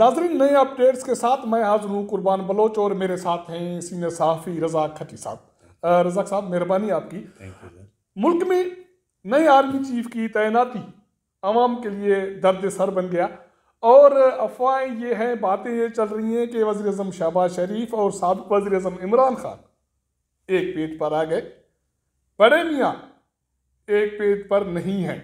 नाजरीन नए अपडेट्स के साथ मैं हाजिर हूँ कुर्बान बलोच और मेरे साथ हैं सीनियर सहाफ़ी रजाक खटी साहब रजाक साहब मेहरबानी आपकी मुल्क में नए आर्मी चीफ की तैनाती आवाम के लिए दर्द सर बन गया और अफवाहें ये हैं बातें ये चल रही हैं कि वजी अजम शहबाज शरीफ और सबक वजी अजम इमरान खान एक पेज पर आ गए बड़े मियाँ एक पेज पर नहीं हैं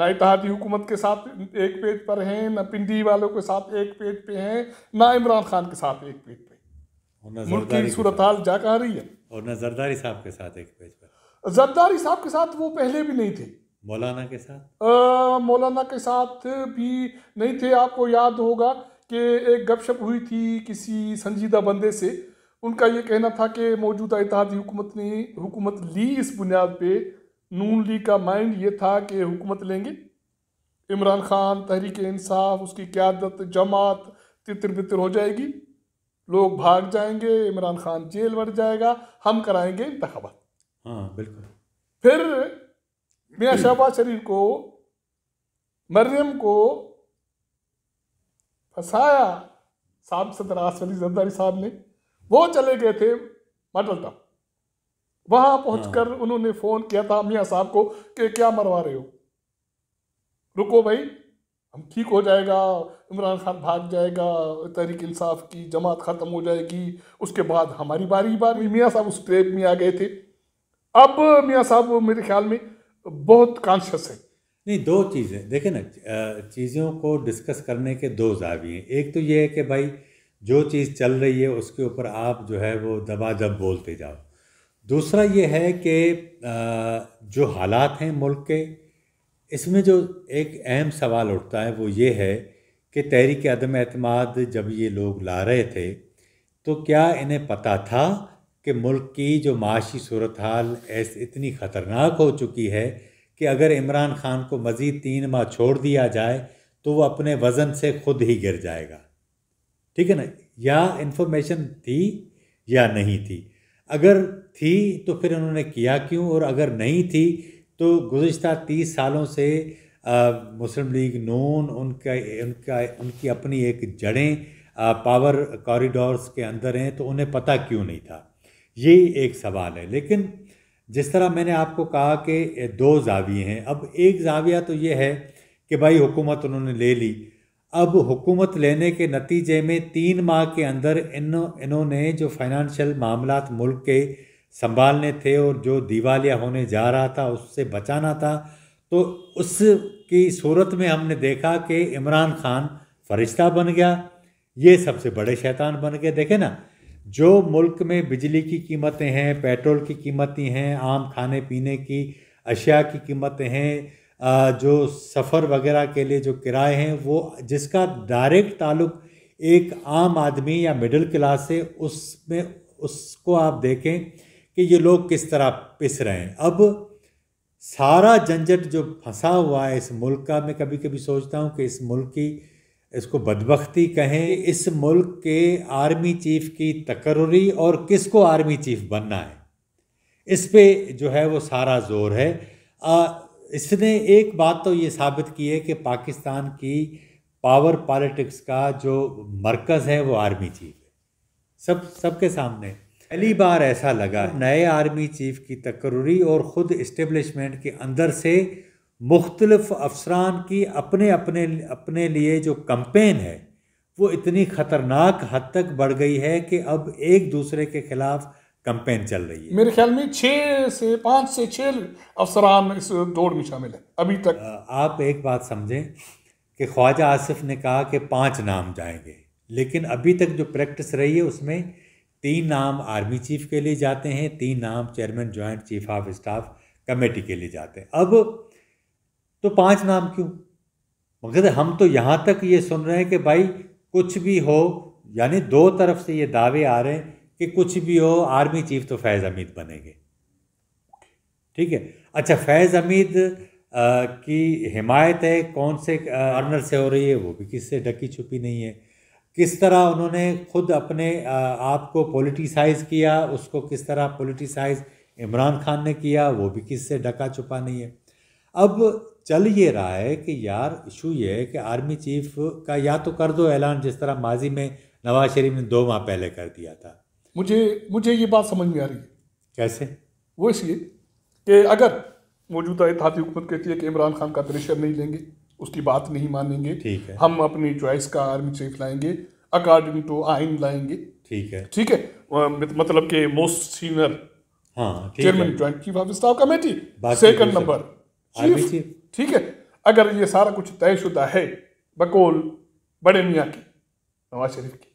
ना इतिहादी हुकूमत के साथ एक पेज पर हैं ना पिंडी वालों के साथ एक पेज पे हैं ना इमरान खान के साथ एक पेज पे सूरत हाल जा कह रही है और ना जरदारी साहब के साथ एक पेज पर जरदारी साहब के साथ वो पहले भी नहीं थे मौलाना के साथ आ, मौलाना के साथ भी नहीं थे आपको याद होगा कि एक गपशप हुई थी किसी संजीदा बंदे से उनका ये कहना था कि मौजूदा इतिहादी हुकूमत ने हुकूमत ली इस बुनियाद पर नून लीग का माइंड ये था कि हुकूमत लेंगे इमरान खान तहरीक इंसाफ उसकी क्यादत जमात तितर बितर हो जाएगी लोग भाग जाएंगे इमरान खान जेल बढ़ जाएगा हम कराएंगे इंतबात हाँ बिल्कुल फिर मियाँ शहबाज शरीफ को मरियम को फंसाया साहब सदर आसफ अली जरदारी साहब ने वो चले गए थे मटल टाप वहां पहुंचकर हाँ। उन्होंने फोन किया था मियाँ साहब को कि क्या मरवा रहे हो रुको भाई हम ठीक हो जाएगा इमरान खान भाग जाएगा तहरीक इंसाफ की जमात ख़त्म हो जाएगी उसके बाद हमारी बारी बारी मियाँ साहब उस ट्रेप में आ गए थे अब मियाँ साहब मेरे ख्याल में बहुत कॉन्शियस है नहीं दो चीज़ें देखें ना चीज़ों को डिस्कस करने के दो जावी हैं एक तो ये है कि भाई जो चीज़ चल रही है उसके ऊपर आप जो है वो दबा दब बोलते जाओ दूसरा ये है कि जो हालात हैं मुल्क के इसमें जो एक अहम सवाल उठता है वो ये है कि तहरीक अदम अतमाद जब ये लोग ला रहे थे तो क्या इन्हें पता था कि मुल्क की जो माशी सूरत हाल ऐस इतनी ख़तरनाक हो चुकी है कि अगर इमरान खान को मज़ीद तीन माह छोड़ दिया जाए तो वो अपने वज़न से खुद ही गिर जाएगा ठीक है ना या इन्फॉर्मेशन थी या नहीं थी अगर थी तो फिर उन्होंने किया क्यों और अगर नहीं थी तो गुज्त तीस सालों से मुस्लिम लीग नून उनका उनका उनकी अपनी एक जड़ें पावर कॉरिडोर्स के अंदर हैं तो उन्हें पता क्यों नहीं था ये एक सवाल है लेकिन जिस तरह मैंने आपको कहा कि दो जाविये हैं अब एक जाविया तो ये है कि भाई हुकूमत उन्होंने ले ली अब हुकूमत लेने के नतीजे में तीन माह के अंदर इन इन्होंने जो फाइनेंशियल मामला मुल्क के संभालने थे और जो दिवालिया होने जा रहा था उससे बचाना था तो उसकी सूरत में हमने देखा कि इमरान खान फरिश्ता बन गया ये सबसे बड़े शैतान बन गए देखे ना जो मुल्क में बिजली की कीमतें हैं पेट्रोल की कीमतें हैं आम खाने पीने की अशिया की कीमतें हैं जो सफ़र वगैरह के लिए जो किराए हैं वो जिसका डायरेक्ट ताल्लुक एक आम आदमी या मिडिल क्लास से उसमें उसको आप देखें कि ये लोग किस तरह पिस रहे हैं अब सारा झंझट जो फंसा हुआ है इस मुल्क का मैं कभी कभी सोचता हूँ कि इस मुल्क की इसको बदबख्ती कहें इस मुल्क के आर्मी चीफ की तकर्री और किसको आर्मी चीफ बनना है इस पे जो है वो सारा जोर है आ, इसने एक बात तो ये साबित की है कि पाकिस्तान की पावर पॉलिटिक्स का जो मरकज़ है वो आर्मी चीफ है सब सबके सामने पहली बार ऐसा लगा नए आर्मी चीफ की तकर्री और ख़ुद इस्टेब्लिशमेंट के अंदर से मुख्तलफ़ अफसरान की अपने अपने अपने लिए जो कंपेन है वो इतनी ख़तरनाक हद तक बढ़ गई है कि अब एक दूसरे के ख़िलाफ़ कंपेन चल रही है मेरे ख्याल में छः से पाँच से छः अफसरान इस दौड़ में शामिल है अभी तक आप एक बात समझें कि ख्वाजा आसिफ ने कहा कि पाँच नाम जाएंगे लेकिन अभी तक जो प्रैक्टिस रही है उसमें तीन नाम आर्मी चीफ के लिए जाते हैं तीन नाम chairman joint chief of staff committee के लिए जाते हैं अब तो पांच नाम क्यों मगर हम तो यहाँ तक ये सुन रहे हैं कि भाई कुछ भी हो यानी दो तरफ से ये दावे आ रहे हैं कि कुछ भी हो आर्मी चीफ तो फैज़ हमीद बनेंगे ठीक है अच्छा फैज़ हमीद की हिमायत है कौन से अर्नर से हो रही है वो भी किससे ढकी छुपी नहीं है किस तरह उन्होंने खुद अपने आप को पोलिटिसाइज किया उसको किस तरह पोलिटिसाइज इमरान खान ने किया वो भी किससे ढका छुपा नहीं है अब चल ये रहा है कि यार इशू ये है कि आर्मी चीफ का या तो कर दो ऐलान जिस तरह माजी में नवाज शरीफ ने दो माह पहले कर दिया था मुझे मुझे ये बात समझ में आ रही है कैसे वो इसलिए कि अगर मौजूदा इतिहादी हुकूमत कहती है कि इमरान खान का प्रेशर नहीं लेंगे उसकी बात नहीं मानेंगे ठीक है हम अपनी चॉइस का आर्मी चीफ लाएंगे अकॉर्डिंग टू आइन लाएंगे ठीक है ठीक है मतलब कि मोस्ट सीनियर हाँ, chairman joint chief of staff committee second number ठीक है अगर ये सारा कुछ तयशुदा है बकोल बड़े मियाँ की नवाज शरीफ की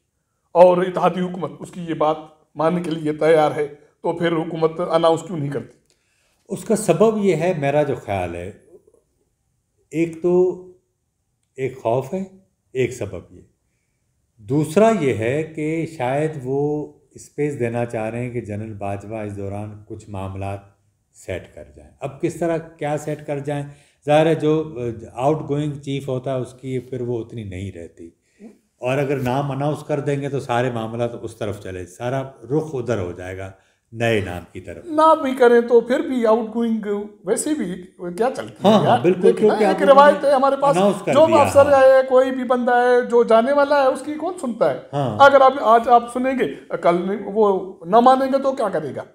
और इतिहादी हुकूमत उसकी ये बात मानने के लिए तैयार है तो फिर हुकूमत अनाउंस क्यों नहीं करती उसका सबब यह है मेरा जो ख्याल है एक तो एक खौफ है एक सबब ये दूसरा ये है कि शायद वो स्पेस देना चाह रहे हैं कि जनरल बाजवा इस दौरान कुछ मामला सेट कर जाएं अब किस तरह क्या सेट कर जाएं ज़ाहिर है जो आउट गोइंग चीफ होता है उसकी फिर वो उतनी नहीं रहती और अगर नाम अनाउंस कर देंगे तो सारे मामला तो उस तरफ चले सारा रुख उधर हो जाएगा नए नाम की तरफ ना भी करें तो फिर भी आउट गोइंग वैसे भी क्या चलता हाँ, है हाँ, हाँ बिल्कुल क्योंकि एक रिवायत है हमारे पास जो अफसर हाँ। है कोई भी बंदा है जो जाने वाला है उसकी कौन सुनता है हाँ। अगर आप आज आप सुनेंगे कल वो न मानेंगे तो क्या करेगा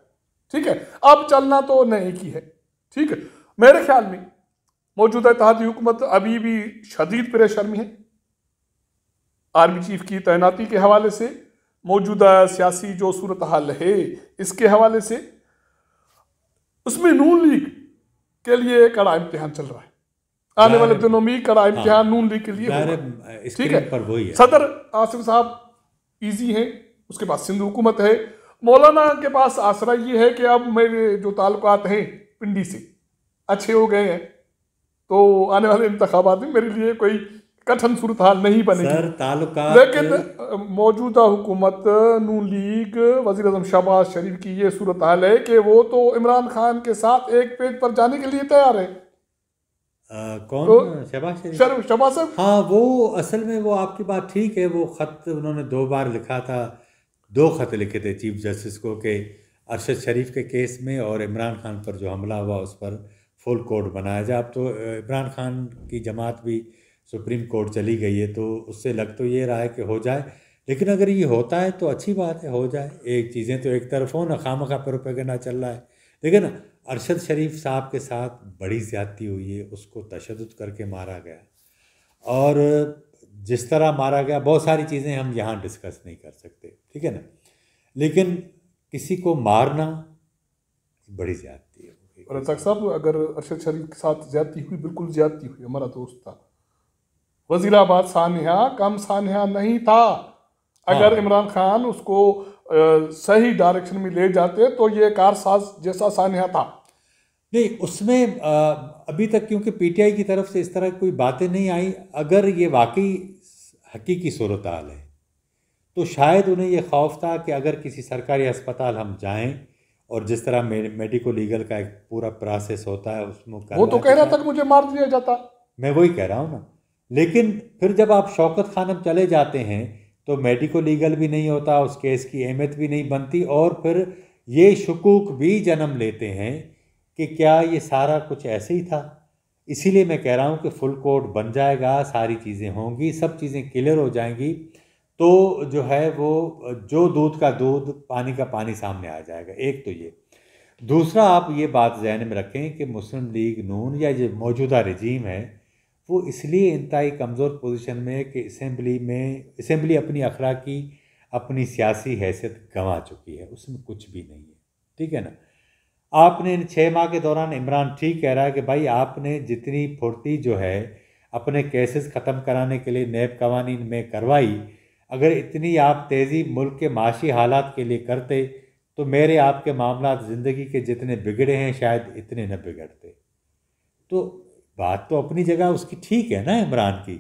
ठीक है अब चलना तो नए की है ठीक है मेरे ख्याल में मौजूदा इतिहादी हुकूमत अभी भी शदीद परेशानी है आर्मी चीफ की तैनाती के हवाले से मौजूदा सियासी जो सूरत हाल है इसके हवाले से उसमें नून लीग के लिए कड़ा इम्तिहान चल रहा है आने वाले दिनों में कड़ा हाँ। इम्तिहान नून लीग के लिए ठीक है सदर आसिफ साहब ईजी है उसके पास सिंधु हुकूमत है मौलाना के पास आसरा ये है कि अब मेरे जो ताल्लुकात हैं पिंडी से अच्छे हो गए हैं तो आने वाले इंतबात में मेरे लिए कोई कठिन सूरत नहीं बनेगी तालुका लेकिन मौजूदा हुकूमत नून लीग वजी अजम शहबाज शरीफ की ये सूरत हाल है कि वो तो इमरान खान के साथ एक पेज पर जाने के लिए तैयार है आ, कौन तो, शहबाज शरीफ शहबाज साहब हाँ वो असल में वो आपकी बात ठीक है वो ख़त उन्होंने दो बार लिखा था दो ख़त लिखे थे चीफ जस्टिस को कि अरशद शरीफ के केस में और इमरान खान पर जो हमला हुआ उस पर फुल कोर्ट बनाया जाए अब तो इमरान खान की जमात भी सुप्रीम कोर्ट चली गई है तो उससे लग तो ये रहा है कि हो जाए लेकिन अगर ये होता है तो अच्छी बात है हो जाए एक चीज़ें तो एक तरफ हो ना खाम खा ना चल रहा है लेकिन अरशद शरीफ साहब के साथ बड़ी ज़्यादती हुई है उसको तशद करके मारा गया और जिस तरह मारा गया बहुत सारी चीज़ें हम यहाँ डिस्कस नहीं कर सकते ठीक है ना लेकिन किसी को मारना बड़ी ज़्यादती है और साहब अगर अरशद शरीफ के साथ ज़्यादती हुई बिल्कुल ज़्यादती हुई हमारा दोस्त था वजीराबाद सान्हा कम सान्हा नहीं था अगर हाँ। इमरान खान उसको आ, सही डायरेक्शन में ले जाते तो ये कारसाज जैसा सान्हा था नहीं उसमें आ, अभी तक क्योंकि पीटीआई की तरफ से इस तरह कोई बातें नहीं आई अगर ये वाकई हकीकी सूरत हाल है तो शायद उन्हें यह खौफ था कि अगर किसी सरकारी अस्पताल हम जाएं और जिस तरह मेडिको लीगल का एक पूरा प्रोसेस होता है उसमें वो तो कह रहा था तो कि मुझे मार दिया जाता मैं वही कह रहा हूँ ना लेकिन फिर जब आप शौकत खानम चले जाते हैं तो मेडिको लीगल भी नहीं होता उस केस की अहमियत भी नहीं बनती और फिर ये शकूक भी जन्म लेते हैं कि क्या ये सारा कुछ ऐसे ही था इसीलिए मैं कह रहा हूँ कि फुल कोर्ट बन जाएगा सारी चीज़ें होंगी सब चीज़ें क्लियर हो जाएंगी तो जो है वो जो दूध का दूध पानी का पानी सामने आ जाएगा एक तो ये दूसरा आप ये बात जहन में रखें कि मुस्लिम लीग नून या जो मौजूदा रजीम है वो इसलिए ही कमज़ोर पोजीशन में कि असम्बली में असम्बली अपनी अखरा की अपनी सियासी हैसियत गंवा चुकी है उसमें कुछ भी नहीं है ठीक है ना आपने इन छः माह के दौरान इमरान ठीक कह रहा है कि भाई आपने जितनी फुर्ती जो है अपने केसेस ख़त्म कराने के लिए नैब कवानीन में करवाई अगर इतनी आप तेज़ी मुल्क के माशी हालात के लिए करते तो मेरे आपके मामला ज़िंदगी के जितने बिगड़े हैं शायद इतने न बिगड़ते तो बात तो अपनी जगह उसकी ठीक है ना इमरान की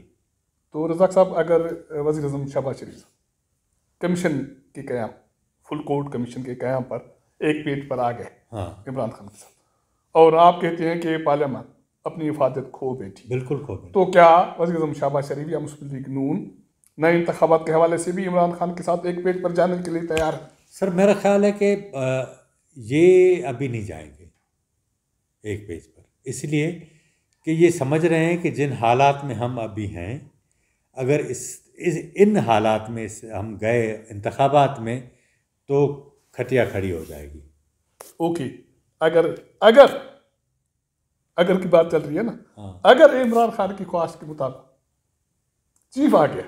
तो रजाक साहब अगर वजी अजम शहबाज शरीफ कमीशन के क्याम फुल कोर्ट कमीशन के क्याम पर एक पेज पर आ गए हाँ इमरान खान साहब और आप कहते हैं कि पार्लियामान अपनी हिफाजत खो बैठी बिल्कुल खो बैठी तो क्या वजी अजम शहबाज शरीफ या मुस्लिम लीग नून नए इंतबात के हवाले से भी इमरान खान के साथ एक पेज पर जाने के लिए तैयार है सर मेरा ख्याल है कि ये अभी नहीं जाएंगे एक पेज पर इसलिए कि ये समझ रहे हैं कि जिन हालात में हम अभी हैं अगर इस इस इन हालात में इस हम गए इंतबात में तो खटिया खड़ी हो जाएगी ओके अगर अगर अगर की बात चल रही है ना हाँ। अगर इमरान खान की ख्वाहिश के मुताबिक चीफ आ गया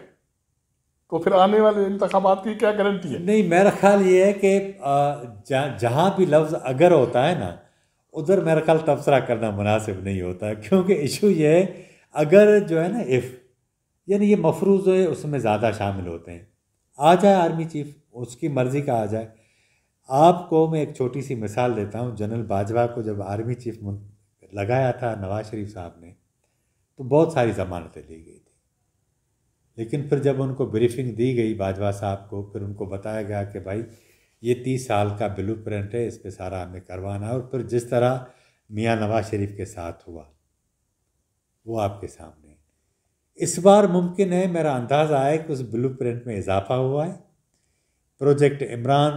तो फिर आने वाले इंतबात की क्या गारंटी है नहीं मेरा ख्याल ये है कि जहाँ भी लफ्ज़ अगर होता है ना उधर मेरा ख्याल तबसरा करना मुनासिब नहीं होता क्योंकि इशू ये है अगर जो है ना इफ़ यानी ये मफरूज है उसमें ज़्यादा शामिल होते हैं आ जाए आर्मी चीफ उसकी मर्ज़ी का आ जाए आपको मैं एक छोटी सी मिसाल देता हूँ जनरल बाजवा को जब आर्मी चीफ लगाया था नवाज शरीफ साहब ने तो बहुत सारी ज़मानतें ली गई थी लेकिन फिर जब उनको ब्रीफिंग दी गई बाजवा साहब को फिर उनको बताया गया कि भाई ये तीस साल का ब्लू प्रिंट है इस पर सारा हमें करवाना है और फिर जिस तरह मियाँ नवाज शरीफ के साथ हुआ वो आपके सामने इस बार मुमकिन है मेरा अंदाज़ा है कि उस ब्लू प्रिंट में इजाफा हुआ है प्रोजेक्ट इमरान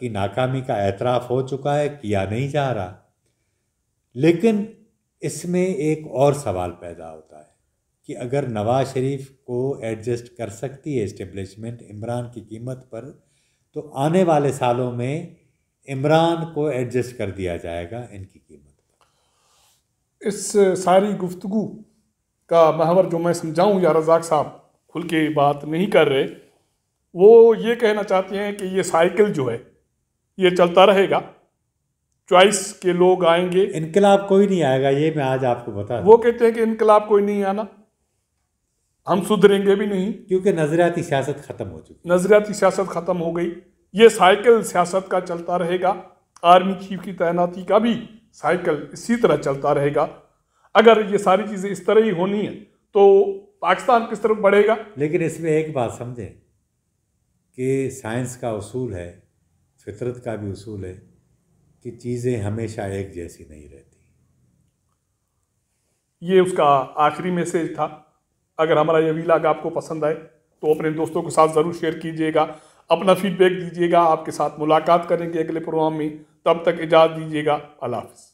की नाकामी का एतराफ़ हो चुका है किया नहीं जा रहा लेकिन इसमें एक और सवाल पैदा होता है कि अगर नवाज शरीफ को एडजस्ट कर सकती है इस्टेब्लिशमेंट इमरान की कीमत पर तो आने वाले सालों में इमरान को एडजस्ट कर दिया जाएगा इनकी कीमत इस सारी गुफ्तु का महवर जो मैं समझाऊं या रजाक साहब खुल के बात नहीं कर रहे वो ये कहना चाहते हैं कि ये साइकिल जो है ये चलता रहेगा चॉइस के लोग आएंगे इनकलाब कोई नहीं आएगा ये मैं आज आपको बता वो कहते हैं कि इनकलाब कोई नहीं आना हम सुधरेंगे भी नहीं क्योंकि नजरियाती सियासत ख़त्म हो चुकी नजरियाती सियासत ख़त्म हो गई ये साइकिल सियासत का चलता रहेगा आर्मी चीफ की तैनाती का भी साइकिल इसी तरह चलता रहेगा अगर ये सारी चीज़ें इस तरह ही होनी है तो पाकिस्तान किस तरफ बढ़ेगा लेकिन इसमें एक बात समझें कि साइंस का उसूल है फितरत का भी उसूल है कि चीज़ें हमेशा एक जैसी नहीं रहती ये उसका आखिरी मैसेज था अगर हमारा ये वीलाग आपको पसंद आए तो अपने दोस्तों के साथ ज़रूर शेयर कीजिएगा अपना फीडबैक दीजिएगा आपके साथ मुलाकात करेंगे अगले प्रोग्राम में तब तक इजाज़त दीजिएगा अल्लाह हाफिज़